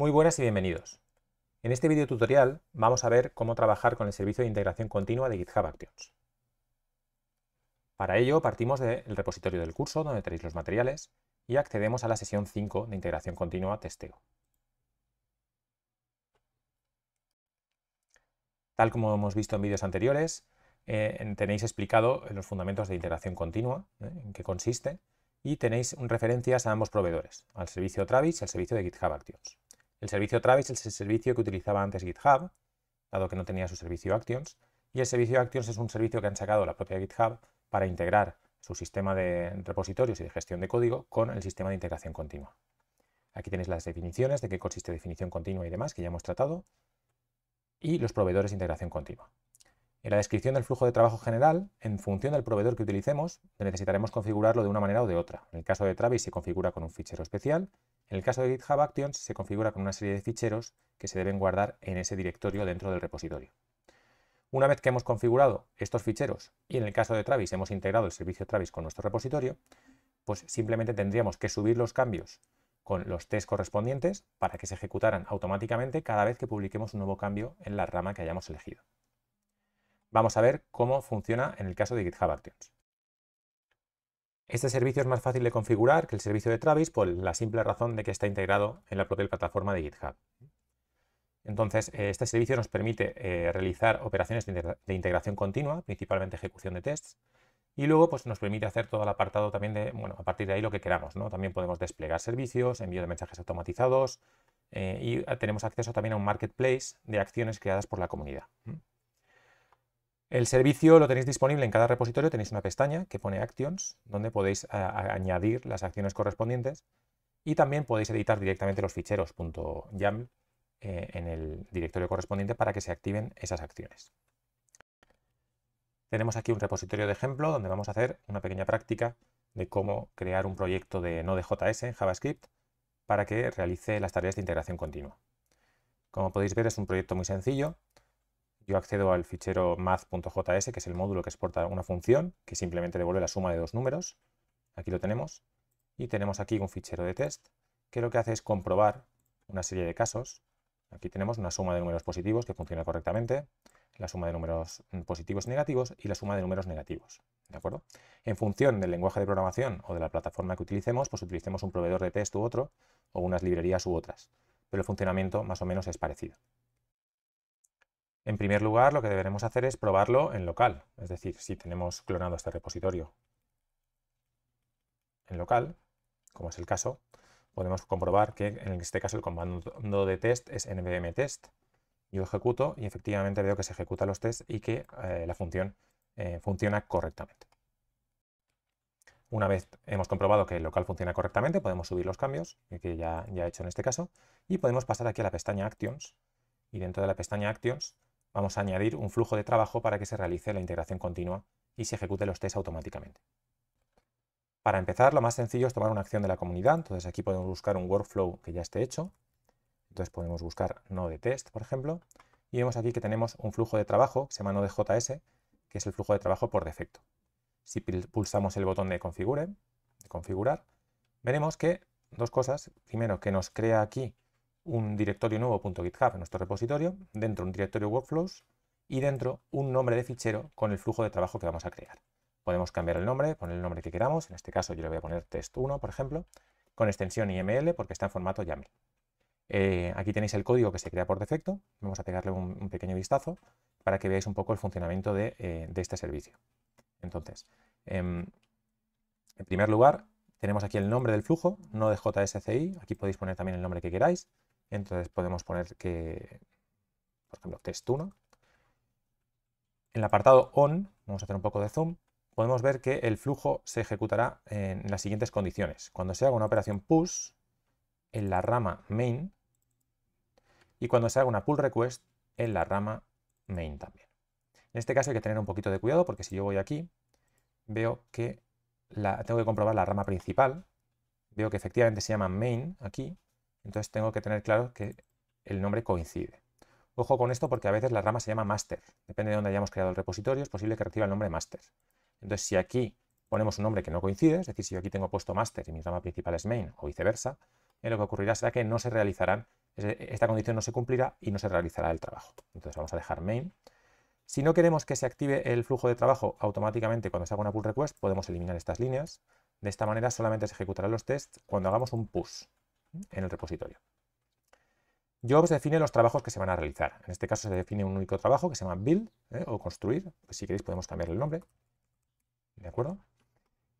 Muy buenas y bienvenidos. En este video tutorial vamos a ver cómo trabajar con el servicio de integración continua de GitHub Actions. Para ello partimos del repositorio del curso donde tenéis los materiales y accedemos a la sesión 5 de integración continua testeo. Tal como hemos visto en vídeos anteriores, eh, tenéis explicado los fundamentos de integración continua, eh, en qué consiste, y tenéis referencias a ambos proveedores, al servicio Travis y al servicio de GitHub Actions. El servicio Travis es el servicio que utilizaba antes GitHub, dado que no tenía su servicio Actions, y el servicio Actions es un servicio que han sacado la propia GitHub para integrar su sistema de repositorios y de gestión de código con el sistema de integración continua. Aquí tenéis las definiciones de qué consiste definición continua y demás, que ya hemos tratado, y los proveedores de integración continua. En la descripción del flujo de trabajo general, en función del proveedor que utilicemos, necesitaremos configurarlo de una manera o de otra. En el caso de Travis se configura con un fichero especial en el caso de GitHub Actions se configura con una serie de ficheros que se deben guardar en ese directorio dentro del repositorio. Una vez que hemos configurado estos ficheros y en el caso de Travis hemos integrado el servicio Travis con nuestro repositorio, pues simplemente tendríamos que subir los cambios con los tests correspondientes para que se ejecutaran automáticamente cada vez que publiquemos un nuevo cambio en la rama que hayamos elegido. Vamos a ver cómo funciona en el caso de GitHub Actions. Este servicio es más fácil de configurar que el servicio de Travis por la simple razón de que está integrado en la propia plataforma de GitHub. Entonces, eh, este servicio nos permite eh, realizar operaciones de, integración continua, principalmente ejecución de tests, y luego pues, nos permite hacer todo el apartado también de, bueno, a partir de ahí lo que queramos, ¿no? También podemos desplegar servicios, envío de mensajes automatizados, eh, y ah, tenemos acceso también a un marketplace de acciones creadas por la comunidad. El servicio lo tenéis disponible en cada repositorio, tenéis una pestaña que pone Actions, donde podéis añadir las acciones correspondientes y también podéis editar directamente los ficheros .yaml eh, en el directorio correspondiente para que se activen esas acciones. Tenemos aquí un repositorio de ejemplo donde vamos a hacer una pequeña práctica de cómo crear un proyecto de Node.js en JavaScript para que realice las tareas de integración continua. Como podéis ver es un proyecto muy sencillo, yo accedo al fichero math.js, que es el módulo que exporta una función, que simplemente devuelve la suma de dos números. Aquí lo tenemos. Y tenemos aquí un fichero de test, que lo que hace es comprobar una serie de casos. Aquí tenemos una suma de números positivos que funciona correctamente, la suma de números mm, positivos y negativos y la suma de números negativos. ¿De acuerdo? En función del lenguaje de programación o de la plataforma que utilicemos, pues utilicemos un proveedor de test u otro, o unas librerías u otras. Pero el funcionamiento más o menos es parecido. En primer lugar, lo que deberemos hacer es probarlo en local, es decir, si tenemos clonado este repositorio en local, como es el caso, podemos comprobar que en este caso el comando de test es npm test. Yo ejecuto y efectivamente veo que se ejecutan los tests y que eh, la función eh, funciona correctamente. Una vez hemos comprobado que el local funciona correctamente, podemos subir los cambios, que ya, ya he hecho en este caso, y podemos pasar aquí a la pestaña Actions, y dentro de la pestaña Actions vamos a añadir un flujo de trabajo para que se realice la integración continua y se ejecute los tests automáticamente. Para empezar, lo más sencillo es tomar una acción de la comunidad, entonces aquí podemos buscar un workflow que ya esté hecho, entonces podemos buscar node test, por ejemplo, y vemos aquí que tenemos un flujo de trabajo que se llama JS, que es el flujo de trabajo por defecto. Si pulsamos el botón de, configure, de configurar, veremos que dos cosas. Primero, que nos crea aquí un directorio nuevo .github en nuestro repositorio, dentro un directorio workflows y dentro un nombre de fichero con el flujo de trabajo que vamos a crear. Podemos cambiar el nombre, poner el nombre que queramos, en este caso yo le voy a poner test1, por ejemplo, con extensión IML porque está en formato YAML. Eh, aquí tenéis el código que se crea por defecto, vamos a pegarle un, pequeño vistazo para que veáis un poco el funcionamiento de, eh, este servicio. Entonces, em, en primer lugar, tenemos aquí el nombre del flujo, no de JSCI, aquí podéis poner también el nombre que queráis, entonces podemos poner que, por ejemplo, test1. En el apartado on, vamos a hacer un poco de zoom, podemos ver que el flujo se ejecutará en las siguientes condiciones. Cuando se haga una operación push, en la rama main, y cuando se haga una pull request, en la rama main también. En este caso hay que tener un poquito de cuidado porque si yo voy aquí, veo que tengo que comprobar la rama principal, veo que efectivamente se llama main aquí, entonces tengo que tener claro que el nombre coincide. Ojo con esto porque a veces la rama se llama master. Depende de dónde hayamos creado el repositorio, es posible que reciba el nombre master. Entonces si aquí ponemos un nombre que no coincide, es decir, si yo aquí tengo puesto master y mi rama principal es main o viceversa, eh, lo que ocurrirá será que no se realizarán, esta condición no se cumplirá y no se realizará el trabajo. Entonces vamos a dejar main. Si no queremos que se active el flujo de trabajo automáticamente cuando se haga una pull request, podemos eliminar estas líneas. De esta manera solamente se ejecutarán los tests cuando hagamos un push en el repositorio. Jobs define los trabajos que se van a realizar. En este caso se define un único trabajo que se llama build ¿eh? o construir. Pues, si queréis podemos cambiarle el nombre. ¿De acuerdo?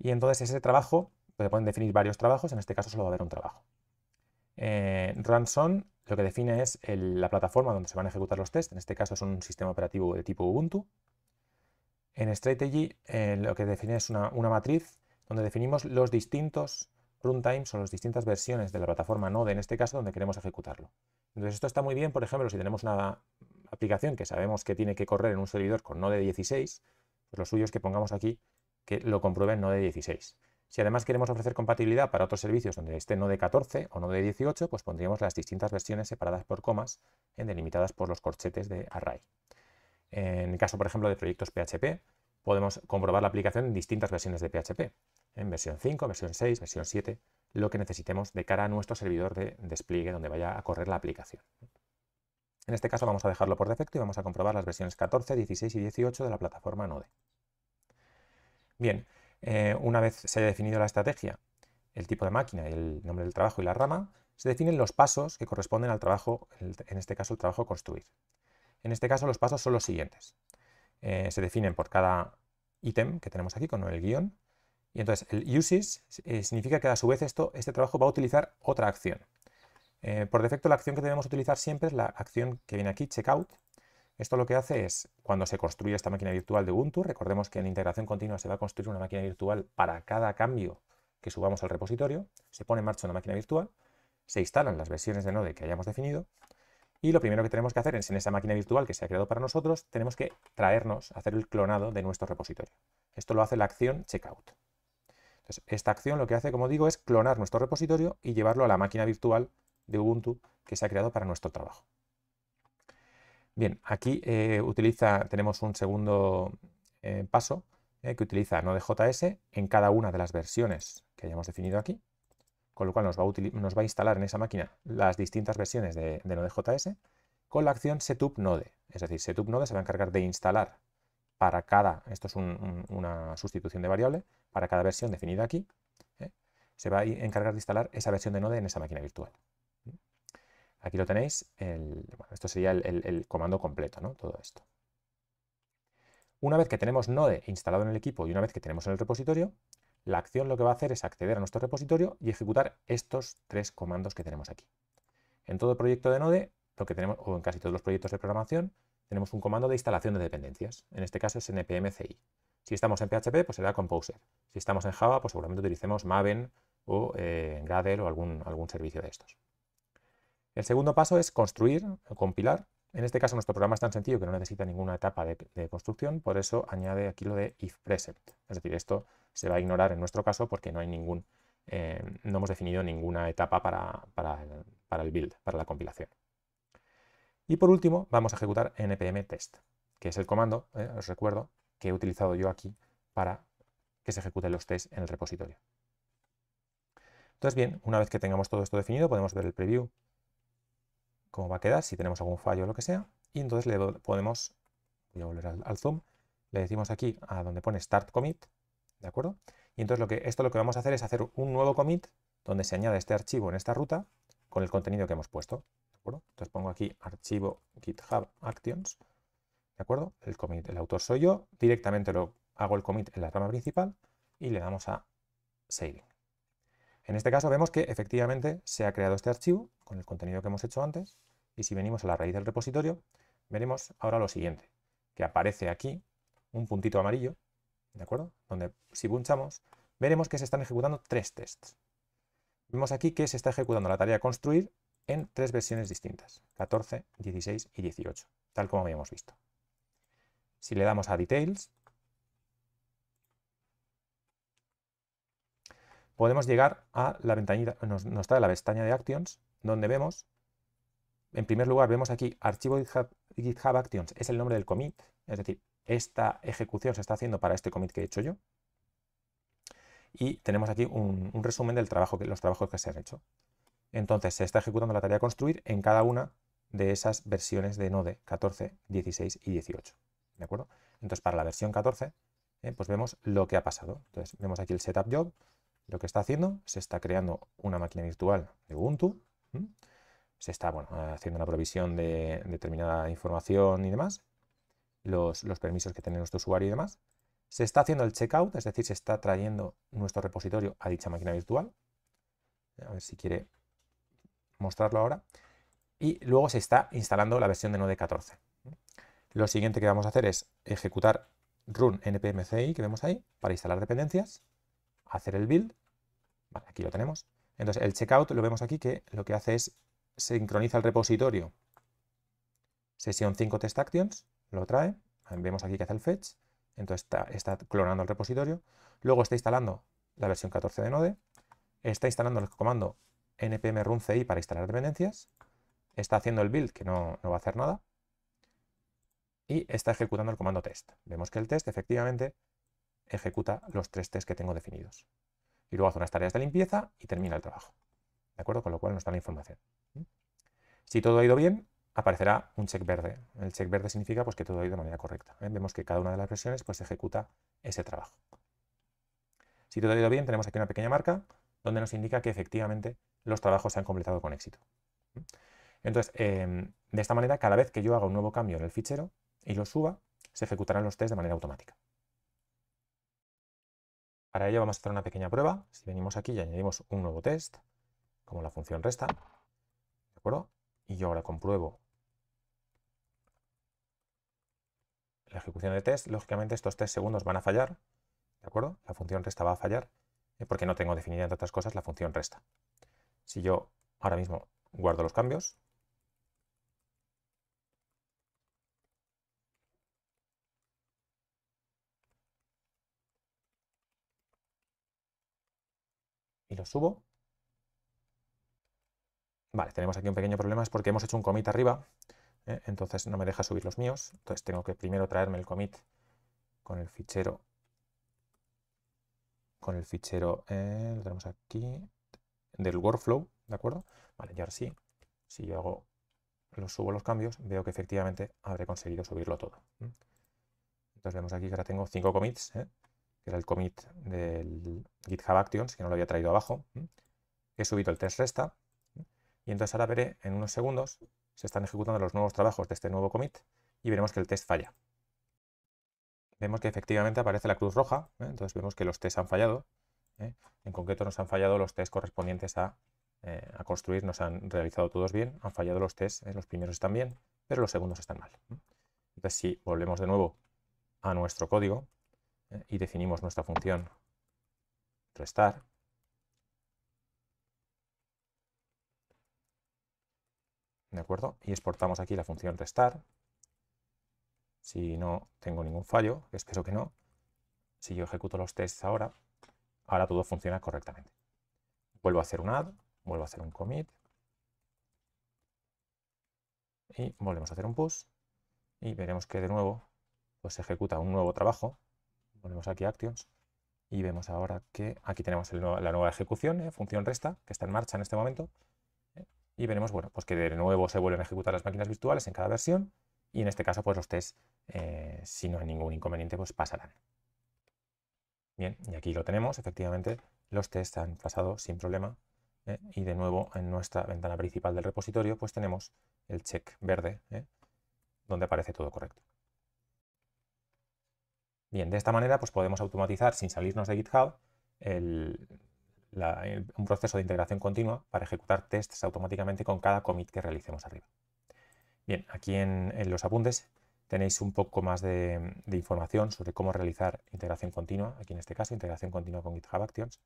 Y entonces ese trabajo, pues, pueden definir varios trabajos, en este caso solo va a haber un trabajo. Eh, Ransom lo que define es la plataforma donde se van a ejecutar los tests. En este caso es un sistema operativo de tipo Ubuntu. En Strategy eh, lo que define es una matriz donde definimos los distintos runtime son las distintas versiones de la plataforma Node, en este caso, donde queremos ejecutarlo. Entonces esto está muy bien, por ejemplo, si tenemos una aplicación que sabemos que tiene que correr en un servidor con Node 16, pues lo suyo es que pongamos aquí que lo comprueben en Node 16. Si además queremos ofrecer compatibilidad para otros servicios donde esté Node 14 o Node 18, pues pondríamos las distintas versiones separadas por comas, en delimitadas por los corchetes de array. En el caso, por ejemplo, de proyectos PHP, podemos comprobar la aplicación en distintas versiones de PHP en versión 5, versión 6, versión 7, lo que necesitemos de cara a nuestro servidor de despliegue donde vaya a correr la aplicación. En este caso vamos a dejarlo por defecto y vamos a comprobar las versiones 14, 16 y 18 de la plataforma Node. Bien, eh, una vez se haya definido la estrategia, el tipo de máquina, el nombre del trabajo y la rama, se definen los pasos que corresponden al trabajo, en este caso el trabajo construir. En este caso los pasos son los siguientes. Eh, se definen por cada ítem que tenemos aquí con el guión, y entonces el uses eh, significa que a su vez esto, este trabajo va a utilizar otra acción. Eh, por defecto la acción que debemos utilizar siempre es la acción que viene aquí, checkout. Esto lo que hace es, cuando se construye esta máquina virtual de Ubuntu, recordemos que en integración continua se va a construir una máquina virtual para cada cambio que subamos al repositorio, se pone en marcha una máquina virtual, se instalan las versiones de Node que hayamos definido, y lo primero que tenemos que hacer es, en esa máquina virtual que se ha creado para nosotros, tenemos que traernos, hacer el clonado de nuestro repositorio. Esto lo hace la acción checkout esta acción lo que hace, como digo, es clonar nuestro repositorio y llevarlo a la máquina virtual de Ubuntu que se ha creado para nuestro trabajo. Bien, aquí eh, utiliza, tenemos un segundo eh, paso eh, que utiliza Node.js en cada una de las versiones que hayamos definido aquí, con lo cual nos va a, instalar en esa máquina las distintas versiones de, de Node.js con la acción setup node, es decir, setup node se va a encargar de instalar para cada, esto es una sustitución de variable, para cada versión definida aquí, ¿eh? se va a encargar de instalar esa versión de Node en esa máquina virtual. Aquí lo tenéis, esto sería el, comando completo, ¿no? todo esto. Una vez que tenemos Node instalado en el equipo y una vez que tenemos en el repositorio, la acción lo que va a hacer es acceder a nuestro repositorio y ejecutar estos tres comandos que tenemos aquí. En todo proyecto de Node, lo que tenemos, o en casi todos los proyectos de programación, tenemos un comando de instalación de dependencias. En este caso es npmci. Si estamos en PHP, pues será Composer. Si estamos en Java, pues seguramente utilicemos Maven o en eh, Gradle o algún, algún servicio de estos. El segundo paso es construir o compilar. En este caso nuestro programa es tan sencillo que no necesita ninguna etapa de, construcción, por eso añade aquí lo de if present Es decir, esto se va a ignorar en nuestro caso porque no, hay ningún, eh, no hemos definido ninguna etapa para el build, para la compilación. Y por último, vamos a ejecutar npm test, que es el comando, eh, os recuerdo, que he utilizado yo aquí para que se ejecuten los tests en el repositorio. Entonces, bien, una vez que tengamos todo esto definido, podemos ver el preview, cómo va a quedar, si tenemos algún fallo o lo que sea, y entonces le podemos, voy a volver al, zoom, le decimos aquí a donde pone start commit, ¿de acuerdo? Y entonces lo que, esto lo que vamos a hacer es hacer un nuevo commit donde se añade este archivo en esta ruta con el contenido que hemos puesto. Entonces pongo aquí archivo GitHub Actions, ¿de acuerdo? El autor soy yo, directamente lo hago el commit en la rama principal y le damos a Save. En este caso vemos que efectivamente se ha creado este archivo con el contenido que hemos hecho antes y si venimos a la raíz del repositorio veremos ahora lo siguiente, que aparece aquí un puntito amarillo, ¿de acuerdo? Donde si punchamos veremos que se están ejecutando tres tests. Vemos aquí que se está ejecutando la tarea construir en tres versiones distintas, 14, 16 y 18, tal como habíamos visto. Si le damos a Details, podemos llegar a la ventanita, nos, trae la pestaña de Actions, donde vemos, en primer lugar, vemos aquí Archivo GitHub, Actions, es el nombre del commit, es decir, esta ejecución se está haciendo para este commit que he hecho yo. Y tenemos aquí un, resumen de trabajo, los trabajos que se han hecho entonces se está ejecutando la tarea construir en cada una de esas versiones de Node 14, 16 y 18. ¿De acuerdo? Entonces, para la versión 14, eh, pues vemos lo que ha pasado. Entonces, vemos aquí el setup job. Lo que está haciendo, se está creando una máquina virtual de Ubuntu. Se está bueno, haciendo una provisión de determinada información y demás. Los, los permisos que tiene nuestro usuario y demás. Se está haciendo el checkout, es decir, se está trayendo nuestro repositorio a dicha máquina virtual. A ver si quiere mostrarlo ahora. Y luego se está instalando la versión de Node 14. Lo siguiente que vamos a hacer es ejecutar run npmci que vemos ahí para instalar dependencias, hacer el build. aquí lo tenemos. Entonces el checkout lo vemos aquí que lo que hace es sincroniza el repositorio sesión 5 test actions, lo trae, vemos aquí que hace el fetch, entonces está, está, clonando el repositorio, luego está instalando la versión 14 de Node, está instalando el comando npm run ci para instalar dependencias. Está haciendo el build, que no, va a hacer nada. Y está ejecutando el comando test. Vemos que el test efectivamente ejecuta los tres tests que tengo definidos. Y luego hace unas tareas de limpieza y termina el trabajo. ¿De acuerdo? Con lo cual nos da la información. ¿Mm? Si todo ha ido bien, aparecerá un check verde. El check verde significa pues, que todo ha ido de manera correcta. ¿eh? Vemos que cada una de las versiones pues, ejecuta ese trabajo. Si todo ha ido bien, tenemos aquí una pequeña marca donde nos indica que efectivamente los trabajos se han completado con éxito. Entonces, em, de esta manera, cada vez que yo haga un nuevo cambio en el fichero y lo suba, se ejecutarán los test de manera automática. Para ello vamos a hacer una pequeña prueba. Si venimos aquí y añadimos un nuevo test, como la función resta, ¿de acuerdo? Y yo ahora compruebo la ejecución de test. Lógicamente estos test segundos van a fallar, ¿de acuerdo? La función resta va a fallar eh, porque no tengo definida, entre otras cosas, la función resta. Si yo ahora mismo guardo los cambios, y lo subo. Vale, tenemos aquí un pequeño problema, es porque hemos hecho un commit arriba, ¿eh? entonces no me deja subir los míos. Entonces tengo que primero traerme el commit con el fichero, con el fichero, eh, lo tenemos aquí, del workflow, ¿de acuerdo? Vale, y ahora sí, si yo hago, los subo los cambios, veo que efectivamente habré conseguido subirlo todo. Entonces vemos aquí que ahora tengo 5 commits, ¿eh? que era el commit del GitHub Actions, que no lo había traído abajo. He subido el test resta, y entonces ahora veré en unos segundos, se están ejecutando los nuevos trabajos de este nuevo commit, y veremos que el test falla. Vemos que efectivamente aparece la cruz roja, ¿eh? entonces vemos que los tests han fallado, ¿eh? En concreto nos han fallado los test correspondientes eh, a, construir, nos han realizado todos bien, han fallado los test, eh, los primeros están bien, pero los segundos están mal. Entonces si volvemos de nuevo a nuestro código y definimos nuestra función restar, ¿de acuerdo? Y exportamos aquí la función restar, si no tengo ningún fallo, espero que no, si yo ejecuto los tests ahora, ahora todo funciona correctamente. Vuelvo a hacer un add, vuelvo a hacer un commit, y volvemos a hacer un push, y veremos que de nuevo pues, se ejecuta un nuevo trabajo, Ponemos aquí Actions, y vemos ahora que aquí tenemos la nueva ejecución, eh, función resta, que está en marcha en este momento, eh, y veremos bueno, pues que de nuevo se vuelven a ejecutar las máquinas virtuales en cada versión, y en este caso pues los tests, eh, si no hay ningún inconveniente, pues pasarán. Bien, y aquí lo tenemos, efectivamente, los tests han pasado sin problema. ¿eh? Y de nuevo, en nuestra ventana principal del repositorio, pues tenemos el check verde, ¿eh? donde aparece todo correcto. Bien, de esta manera pues podemos automatizar sin salirnos de GitHub un proceso de integración continua para ejecutar tests automáticamente con cada commit que realicemos arriba. Bien, aquí en los apuntes tenéis un poco más de, información sobre cómo realizar integración continua, aquí en este caso, integración continua con GitHub Actions.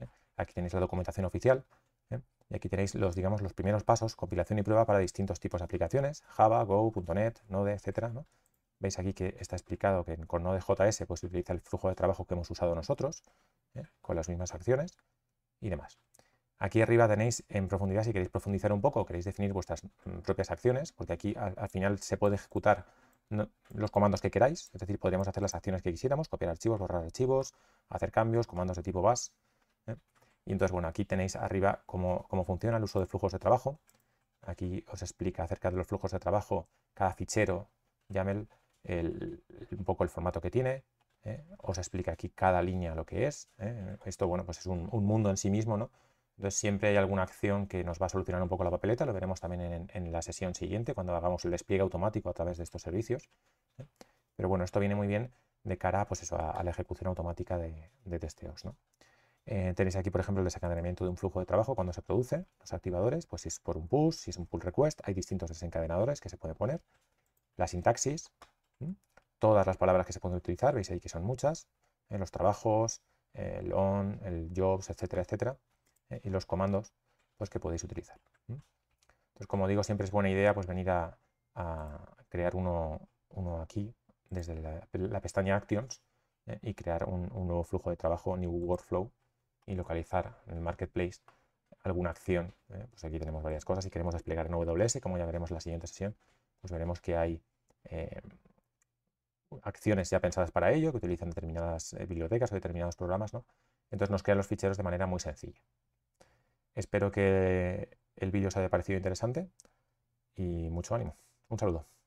¿eh? Aquí tenéis la documentación oficial ¿eh? y aquí tenéis los, digamos, los primeros pasos, compilación y prueba para distintos tipos de aplicaciones, Java, Go, .NET, Node, etc. Veis aquí que está explicado que con Node.js pues, se utiliza el flujo de trabajo que hemos usado nosotros, ¿eh? con las mismas acciones y demás. Aquí arriba tenéis en profundidad, si queréis profundizar un poco, queréis definir vuestras mm, propias acciones, porque aquí al final se puede ejecutar los comandos que queráis, es decir, podríamos hacer las acciones que quisiéramos, copiar archivos, borrar archivos, hacer cambios, comandos de tipo bash. ¿eh? Y entonces, bueno, aquí tenéis arriba cómo, funciona el uso de flujos de trabajo. Aquí os explica acerca de los flujos de trabajo, cada fichero, YAML, el, un poco el formato que tiene. ¿eh? Os explica aquí cada línea lo que es. ¿eh? Esto, bueno, pues es un mundo en sí mismo, ¿no? Entonces siempre hay alguna acción que nos va a solucionar un poco la papeleta, lo veremos también en, la sesión siguiente cuando hagamos el despliegue automático a través de estos servicios. ¿eh? Pero bueno, esto viene muy bien de cara pues eso, a, la ejecución automática de, testeos. Eh, tenéis aquí, por ejemplo, el desencadenamiento de un flujo de trabajo cuando se produce, los activadores, pues si es por un push, si es un pull request, hay distintos desencadenadores que se puede poner, la sintaxis, todas las palabras que se pueden utilizar, veis ahí que son muchas, ¿eh? los trabajos, el on, el jobs, etcétera, etcétera. Eh, y los comandos pues, que podéis utilizar. Entonces, como digo, siempre es buena idea pues, venir a, crear uno, aquí desde la, pestaña Actions ¿eh? y crear un, nuevo flujo de trabajo, New Workflow, y localizar en el Marketplace alguna acción. ¿eh? pues aquí tenemos varias cosas. y queremos desplegar en WS, como ya veremos en la siguiente sesión, pues veremos que hay acciones ya pensadas para ello, que utilizan determinadas bibliotecas o determinados programas, ¿no? Entonces nos crean los ficheros de manera muy sencilla. Espero que el vídeo os haya parecido interesante y mucho ánimo. Un saludo.